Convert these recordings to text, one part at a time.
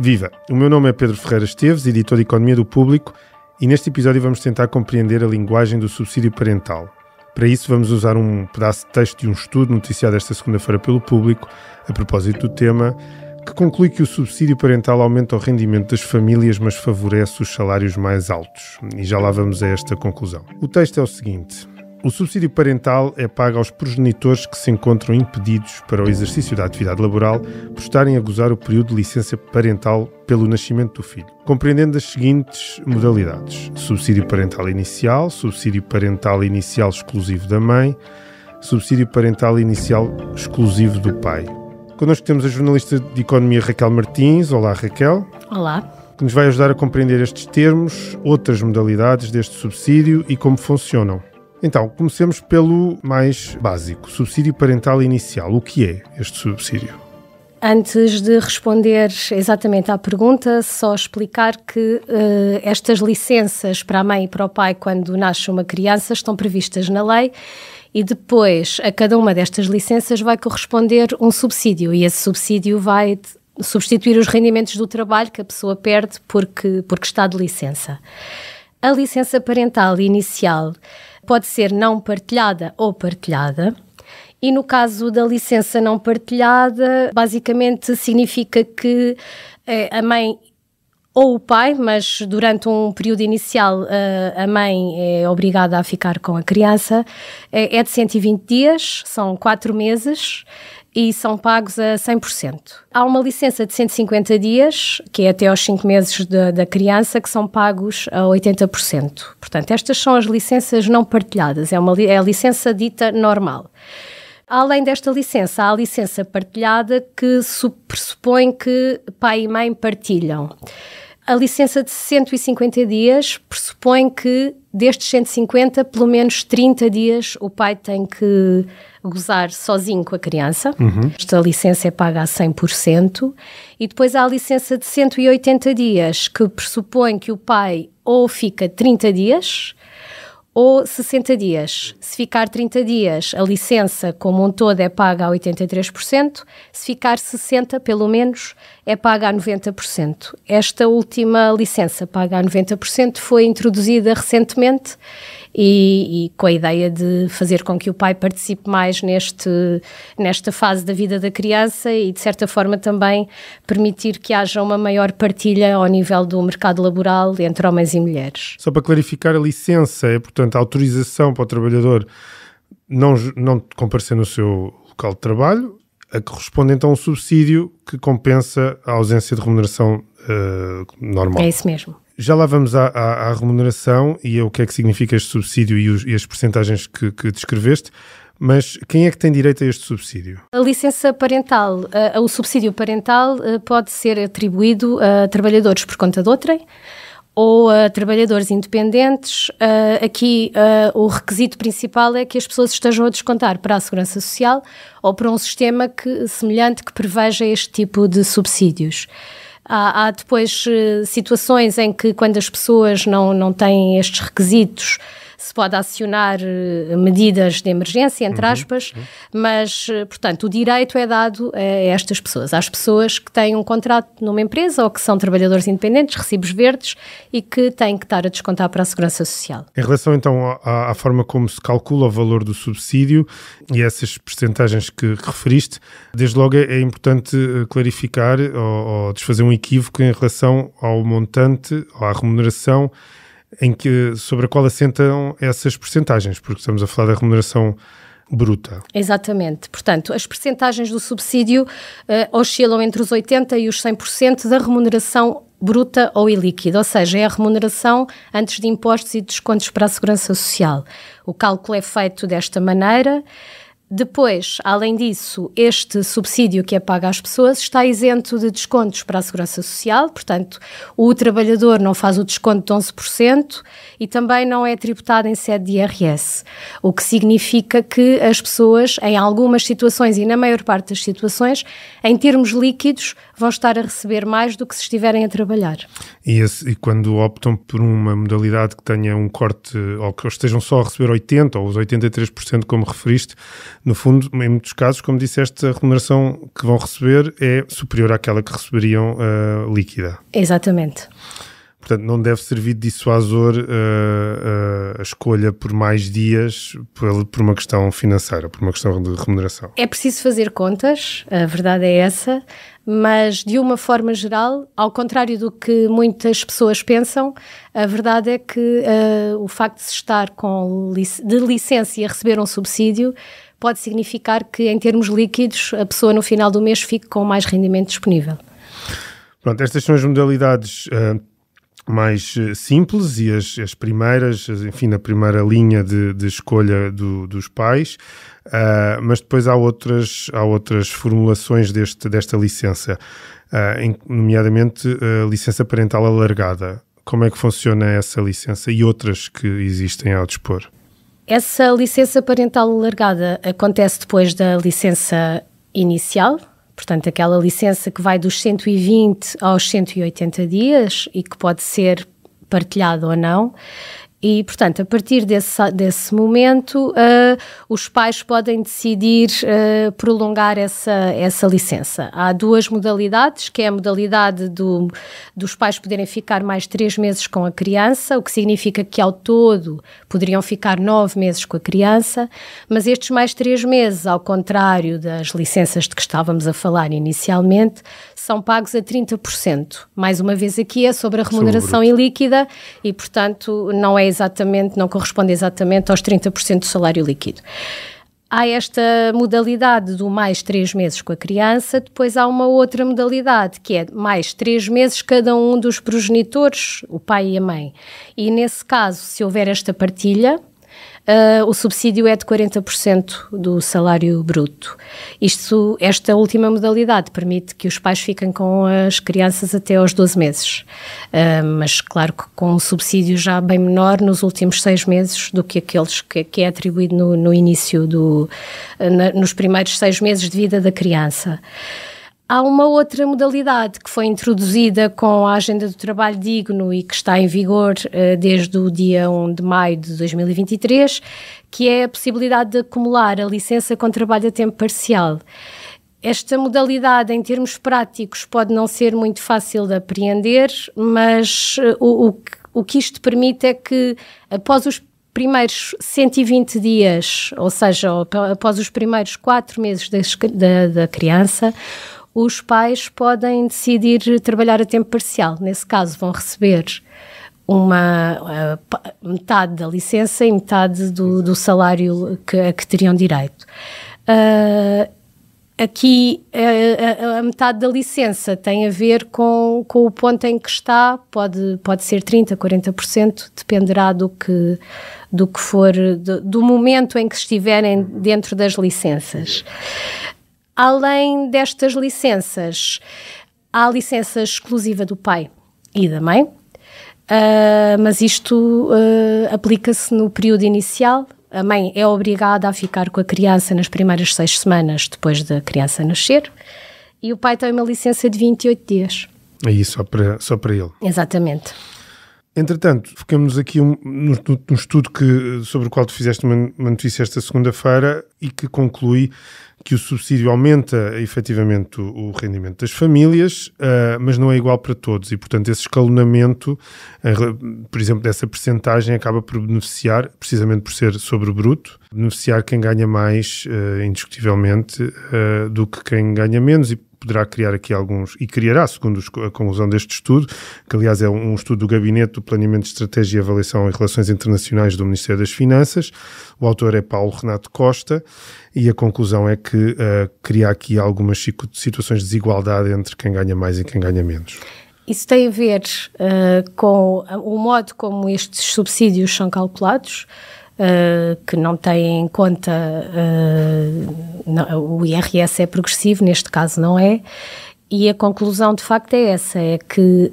Viva! O meu nome é Pedro Ferreira Esteves, editor de Economia do Público, e neste episódio vamos tentar compreender a linguagem do subsídio parental. Para isso, vamos usar um pedaço de texto de um estudo noticiado esta segunda-feira pelo Público, a propósito do tema, que conclui que o subsídio parental aumenta o rendimento das famílias, mas favorece os salários mais altos. E já lá vamos a esta conclusão. O texto é o seguinte. O subsídio parental é pago aos progenitores que se encontram impedidos para o exercício da atividade laboral por estarem a gozar o período de licença parental pelo nascimento do filho, compreendendo as seguintes modalidades: subsídio parental inicial, subsídio parental inicial exclusivo da mãe, subsídio parental inicial exclusivo do pai. Connosco temos a jornalista de economia Raquel Martins. Olá, Raquel. Olá que nos vai ajudar a compreender estes termos, outras modalidades deste subsídio e como funcionam. Então, comecemos pelo mais básico, subsídio parental inicial. O que é este subsídio? Antes de responder exatamente à pergunta, só explicar que uh, estas licenças para a mãe e para o pai quando nasce uma criança estão previstas na lei e depois a cada uma destas licenças vai corresponder um subsídio e esse subsídio vai substituir os rendimentos do trabalho que a pessoa perde porque, porque está de licença. A licença parental inicial pode ser não partilhada ou partilhada. E no caso da licença não partilhada, basicamente significa que eh, a mãe ou o pai, mas durante um período inicial eh, a mãe é obrigada a ficar com a criança. Eh, é de 120 dias, são quatro meses, e são pagos a 100%. Há uma licença de 150 dias, que é até aos 5 meses de, da criança, que são pagos a 80%. Portanto, estas são as licenças não partilhadas, é, uma, é a licença dita normal. Além desta licença, há a licença partilhada que pressupõe que pai e mãe partilham. A licença de 150 dias pressupõe que destes 150, pelo menos 30 dias o pai tem que gozar sozinho com a criança. Uhum. Esta licença é paga a 100%. E depois há a licença de 180 dias, que pressupõe que o pai ou fica 30 dias ou 60 dias. Se ficar 30 dias, a licença como um todo é paga a 83%, se ficar 60, pelo menos, é paga a 90%. Esta última licença paga a 90% foi introduzida recentemente e, e, com a ideia de fazer com que o pai participe mais neste, nesta fase da vida da criança e, de certa forma, também permitir que haja uma maior partilha ao nível do mercado laboral entre homens e mulheres. Só para clarificar, a licença é, portanto, a autorização para o trabalhador não, não comparecer no seu local de trabalho, a que responde então um subsídio que compensa a ausência de remuneração uh, normal. É isso mesmo. Já lá vamos à, à, à remuneração e o que é que significa este subsídio e, os, e as percentagens que, que descreveste. Mas quem é que tem direito a este subsídio? A licença parental, uh, o subsídio parental uh, pode ser atribuído a trabalhadores por conta de outrem ou a trabalhadores independentes. Uh, aqui eh, o requisito principal é que as pessoas estejam a descontar para a Segurança Social ou para um sistema que, semelhante que preveja este tipo de subsídios. Há, há depois eh, situações em que, quando as pessoas não, não têm estes requisitos, se pode acionar eh, medidas de emergência, entre uhum, aspas, uhum. mas, eh, portanto, o direito é dado a estas pessoas, às pessoas que têm um contrato numa empresa ou que são trabalhadores independentes, recibos verdes e que têm que estar a descontar para a Segurança Social. Em relação, então, à, à forma como se calcula o valor do subsídio e essas percentagens que referiste, desde logo é, é importante eh, clarificar ou, ou desfazer um equívoco em relação ao montante, à remuneração em que, sobre a qual assentam essas percentagens, porque estamos a falar da remuneração bruta. Exatamente. Portanto, as percentagens do subsídio uh, oscilam entre os 80% e os 100% da remuneração bruta ou ilíquida, ou seja, é a remuneração antes de impostos e descontos para a segurança social. O cálculo é feito desta maneira. Depois, além disso, este subsídio que é pago às pessoas está isento de descontos para a Segurança Social, portanto, o trabalhador não faz o desconto de 11% e também não é tributado em sede de IRS, o que significa que as pessoas, em algumas situações e na maior parte das situações, em termos líquidos, vão estar a receber mais do que se estiverem a trabalhar. E, esse, e quando optam por uma modalidade que tenha um corte, ou que estejam só a receber 80% ou os 83%, como referiste, no fundo, em muitos casos, como disseste, a remuneração que vão receber é superior àquela que receberiam uh, líquida. Exatamente. Portanto, não deve servir de dissuasor uh, uh, a escolha por mais dias por, por, uma questão financeira, por uma questão de remuneração. É preciso fazer contas, a verdade é essa, mas de uma forma geral, ao contrário do que muitas pessoas pensam, a verdade é que uh, o facto de se estar com de licença e a receber um subsídio pode significar que, em termos líquidos, a pessoa no final do mês fique com mais rendimento disponível. Pronto, estas são as modalidades uh, mais ah, simples e as, as primeiras, enfim, na primeira linha de, de escolha do, dos pais, uh, mas depois há outras, há outras formulações deste, desta licença, uh, em, nomeadamente a licença parental alargada. Como é que funciona essa licença e outras que existem ao dispor? Essa licença parental alargada acontece depois da licença inicial, portanto, aquela licença que vai dos 120 aos 180 dias e que pode ser partilhada ou não, e, portanto, a partir desse, desse momento, uh, os pais podem decidir uh, prolongar essa, essa licença. Há duas modalidades, que é a modalidade do, dos pais poderem ficar mais três meses com a criança, o que significa que ao todo poderiam ficar nove meses com a criança, mas estes mais três meses, ao contrário das licenças de que estávamos a falar inicialmente, são pagos a 30%. Mais uma vez aqui é sobre a remuneração ilíquida e, portanto, não é exatamente, não corresponde exatamente aos 30% do salário líquido. Há esta modalidade do mais três meses com a criança, depois há uma outra modalidade, que é mais três meses cada um dos progenitores, o pai e a mãe. E nesse caso, se houver esta partilha, uh, o subsídio é de 40% do salário bruto. Isto, esta última modalidade permite que os pais fiquem com as crianças até aos 12 meses, uh, mas claro que com um subsídio já bem menor nos últimos seis meses do que aqueles que, que é atribuído no, no início do, na, nos primeiros seis meses de vida da criança. Há uma outra modalidade que foi introduzida com a Agenda do Trabalho Digno e que está em vigor uh, desde o dia 1 de maio de 2023, que é a possibilidade de acumular a licença com trabalho a tempo parcial. Esta modalidade, em termos práticos, pode não ser muito fácil de apreender, mas eh, o, o, o que isto permite é que, após os primeiros 120 dias, ou seja, após os primeiros 4 meses da, da, da criança, os pais podem decidir trabalhar a tempo parcial. Nesse caso, vão receber uma uh, metade da licença e metade do, do salário que, a que teriam direito. Uh, aqui a, eh, a, a, metade da licença tem a ver com, com o ponto em que está, pode, pode ser 30%, 40%, dependerá do que, do que for, do, do momento em que estiverem dentro das licenças. Além destas licenças, há a licença exclusiva do pai e da mãe, Uh, mas isto uh, aplica-se no período inicial. A mãe é obrigada a ficar com a criança nas primeiras seis semanas depois da criança nascer e o pai tem uma licença de 28 dias. É isso, só para, só para ele. Exatamente. Entretanto, ficamos aqui um, no, no, estudo que, sobre o qual tu fizeste uma, uma notícia esta segunda-feira e que conclui que o subsídio aumenta efetivamente o, o rendimento das famílias, uh, mas não é igual para todos e, portanto, esse escalonamento, uh, por exemplo, dessa percentagem acaba por beneficiar, precisamente por ser sobre o bruto, beneficiar quem ganha mais, uh, indiscutivelmente, do que quem ganha menos e, poderá criar aqui alguns, e criará, segundo a conclusão deste estudo, que aliás é um estudo do Gabinete do Planeamento, Estratégia e Avaliação e Relações Internacionais do Ministério das Finanças. O autor é Paulo Renato Costa e a conclusão é que uh, cria aqui algumas situações de desigualdade entre quem ganha mais e quem ganha menos. Isso tem a ver uh, com o modo como estes subsídios são calculados. Uh, que não têm em conta uh, não, o IRS é progressivo, neste caso não é, e a conclusão de facto é essa: é que,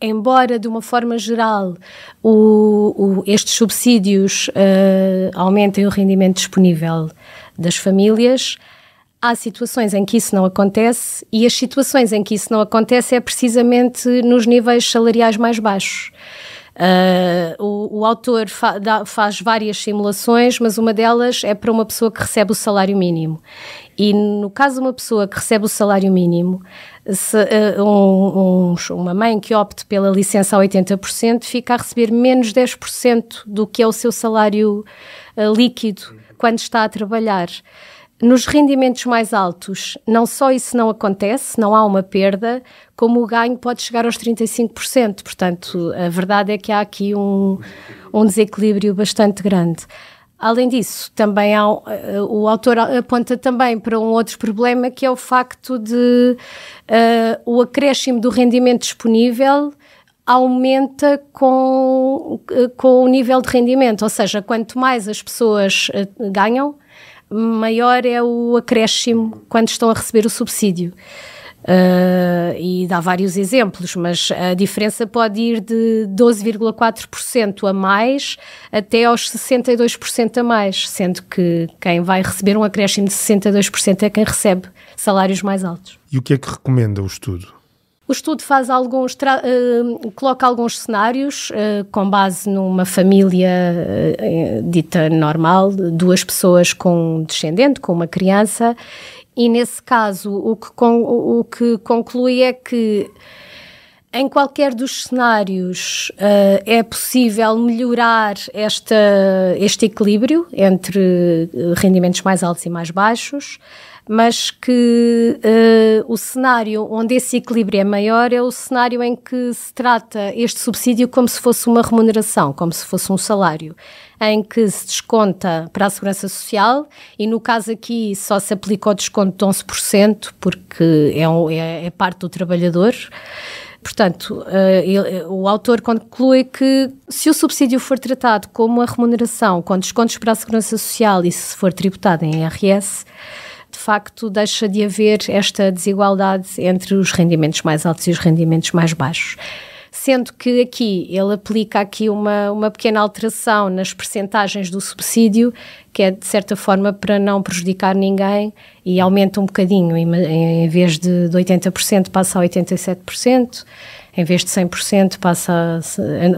embora de uma forma geral o, o, estes subsídios uh, aumentem o rendimento disponível das famílias, há situações em que isso não acontece e as situações em que isso não acontece é precisamente nos níveis salariais mais baixos. Uh, o, o, autor fa dá, faz várias simulações, mas uma delas é para uma pessoa que recebe o salário mínimo. E no caso de uma pessoa que recebe o salário mínimo, se, uh, um, um, uma mãe que opte pela licença a 80% fica a receber menos 10% do que é o seu salário uh, líquido quando está a trabalhar. Nos rendimentos mais altos, não só isso não acontece, não há uma perda, como o ganho pode chegar aos 35%. Portanto, a verdade é que há aqui um, um desequilíbrio bastante grande. Além disso, também há, eh, o autor aponta também para um outro problema que é o facto de uh, o acréscimo do rendimento disponível aumenta com, eh, com o nível de rendimento, ou seja, quanto mais as pessoas ganham, maior é o acréscimo quando estão a receber o subsídio. Uh, e dá vários exemplos, mas a diferença pode ir de 12,4% a mais até aos 62% a mais, sendo que quem vai receber um acréscimo de 62% é quem recebe salários mais altos. E o que é que recomenda o estudo? O estudo faz alguns, uh, coloca alguns cenários uh, com base numa família uh, dita normal, duas pessoas com um descendente, com uma criança, e nesse caso o que, con o que conclui é que em qualquer dos cenários uh, é possível melhorar esta, este equilíbrio entre rendimentos mais altos e mais baixos mas que uh, o cenário onde esse equilíbrio é maior é o cenário em que se trata este subsídio como se fosse uma remuneração, como se fosse um salário, em que se desconta para a Segurança Social e no caso aqui só se aplica o desconto de 11%, porque é, um, é, é parte do trabalhador. Portanto, eh, o autor conclui que se o subsídio for tratado como uma remuneração com descontos para a Segurança Social e se for tributado em IRS, facto deixa de haver esta desigualdade entre os rendimentos mais altos e os rendimentos mais baixos sendo que aqui ele aplica aqui uma, uma pequena alteração nas percentagens do subsídio, que é de certa forma para não prejudicar ninguém e aumenta um bocadinho, em, em vez de, de 80% passa a 87% em vez de 100% passa,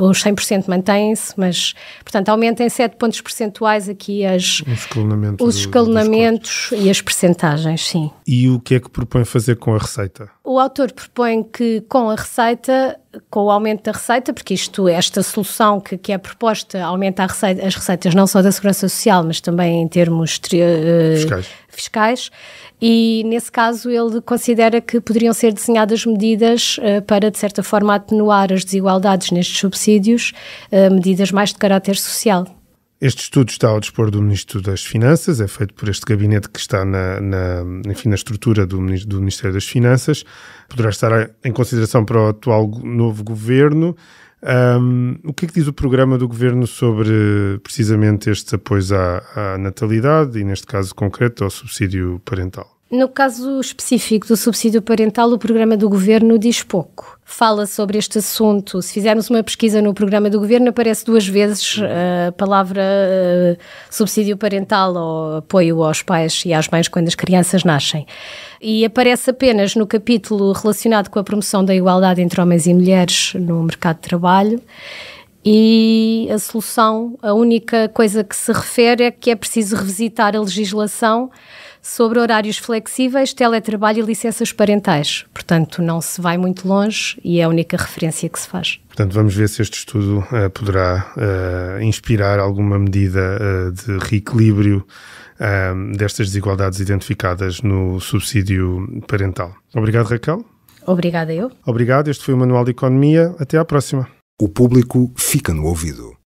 os 100% mantém-se, mas, portanto, aumenta em 7 pontos percentuais aqui as, um escalonamento os escalonamentos do, e as percentagens, sim. E o que é que propõe fazer com a receita? O autor propõe que com a receita com o aumento da receita, porque isto, esta solução que, que é proposta aumenta receita, as receitas não só da Segurança Social, mas também em termos tri, uh, eh, fiscais fiscais e, nesse caso, ele considera que poderiam ser desenhadas medidas uh, para, de certa forma, atenuar as desigualdades nestes subsídios, uh, medidas mais de caráter social. Este estudo está ao dispor do Ministro das Finanças, é feito por este gabinete que está na, na enfim, na estrutura do, do Ministério das Finanças. Poderá estar em consideração para o atual novo governo. Um, o que é que diz o programa do governo sobre precisamente estes apoios à, à natalidade e, neste caso concreto, ao subsídio parental? No caso específico do subsídio parental, o programa do governo diz pouco. Fala sobre este assunto. Se fizermos uma pesquisa no programa do governo, aparece duas vezes uhum. eh, a palavra eh, subsídio parental ou apoio aos pais e às mães quando as crianças nascem. E aparece apenas no capítulo relacionado com a promoção da igualdade entre homens e mulheres no mercado de trabalho e a solução, a única coisa que se refere é que é preciso revisitar a legislação sobre horários flexíveis, teletrabalho e licenças parentais. Portanto, não se vai muito longe e é a única referência que se faz. Portanto, vamos ver se este estudo uh, poderá uh, inspirar alguma medida uh, de reequilíbrio destas desigualdades identificadas no subsídio parental. Obrigado, Raquel. Obrigada eu. Obrigado, este foi o Manual de Economia. Até à próxima. O público fica no ouvido.